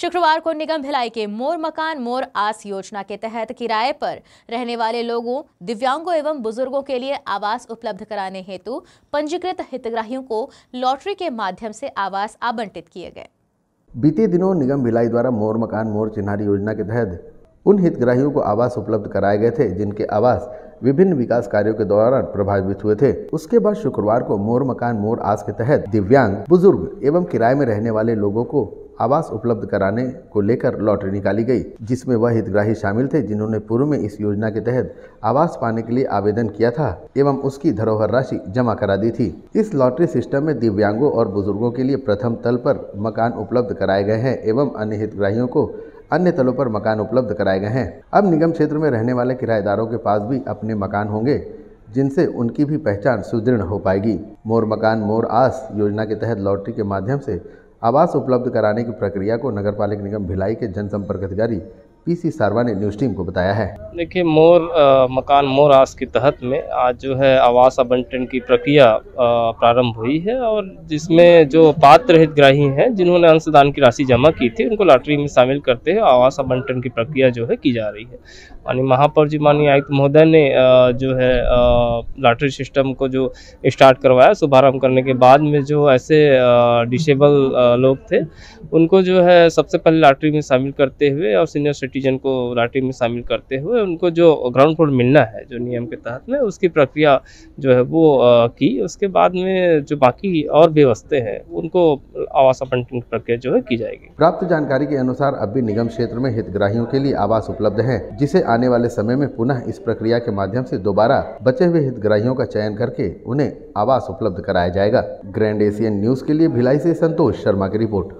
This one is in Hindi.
शुक्रवार को निगम भिलाई के मोर मकान मोर आस योजना के तहत किराए पर रहने वाले लोगों दिव्यांगों एवं बुजुर्गों के लिए आवास उपलब्ध कराने हेतु पंजीकृत हितग्राहियों को लॉटरी के माध्यम से आवास आवंटित किए गए बीते दिनों निगम भिलाई द्वारा मोर मकान मोर चिन्हारी योजना के तहत उन हितग्राहियों को आवास उपलब्ध कराए गए थे जिनके आवास विभिन्न विकास कार्यों के दौरान प्रभावित हुए थे उसके बाद शुक्रवार को मोर मकान मोर आस के तहत दिव्यांग बुजुर्ग एवं किराए में रहने वाले लोगों को आवास उपलब्ध कराने को लेकर लॉटरी निकाली गई जिसमें वह हितग्राही शामिल थे जिन्होंने पूर्व में इस योजना के तहत आवास पाने के लिए आवेदन किया था एवं उसकी धरोहर राशि जमा करा दी थी इस लॉटरी सिस्टम में दिव्यांगों और बुजुर्गों के लिए प्रथम तल पर मकान उपलब्ध कराए गए हैं एवं अन्य हितग्राहियों को अन्य तलों पर मकान उपलब्ध कराए गए हैं अब निगम क्षेत्र में रहने वाले किराएदारों के पास भी अपने मकान होंगे जिनसे उनकी भी पहचान सुदृढ़ हो पाएगी मोर मकान मोर आस योजना के तहत लॉटरी के माध्यम से आवास उपलब्ध कराने की प्रक्रिया को नगरपालिक निगम भिलाई के जनसंपर्क अधिकारी पीसी सारवा ने न्यूज टीम को बताया है देखिए मोर आ, मकान मोर आस के तहत में आज जो है आवास आवंटन की प्रक्रिया प्रारंभ हुई है और जिसमें जो पात्र हितग्राही हैं जिन्होंने अंशदान की राशि जमा की थी उनको लॉटरी में शामिल करते हुए आवास आवंटन की प्रक्रिया जो है की जा रही है माननीय महापौर जी माननीय आयुक्त महोदय ने जो है लॉटरी सिस्टम को जो स्टार्ट करवाया शुभारम्भ करने के बाद में जो ऐसे डिसेबल लोग थे उनको जो है सबसे पहले लॉटरी में शामिल करते हुए और सीनियर सिटीजन को लाठी में शामिल करते हुए उनको जो ग्राउंड फ्लोर मिलना है जो नियम के तहत में उसकी प्रक्रिया जो है वो की उसके बाद में जो बाकी और व्यवस्थे हैं उनको आवास आवंटन प्रक्रिया जो है की जाएगी प्राप्त जानकारी के अनुसार अब भी निगम क्षेत्र में हितग्राहियों के लिए आवास उपलब्ध है जिसे आने वाले समय में पुनः इस प्रक्रिया के माध्यम से दोबारा बचे हुए हितग्राहियों का चयन करके उन्हें आवास उपलब्ध कराया जाएगा ग्रैंड एशियन न्यूज के लिए भिलाई से संतोष शर्मा की रिपोर्ट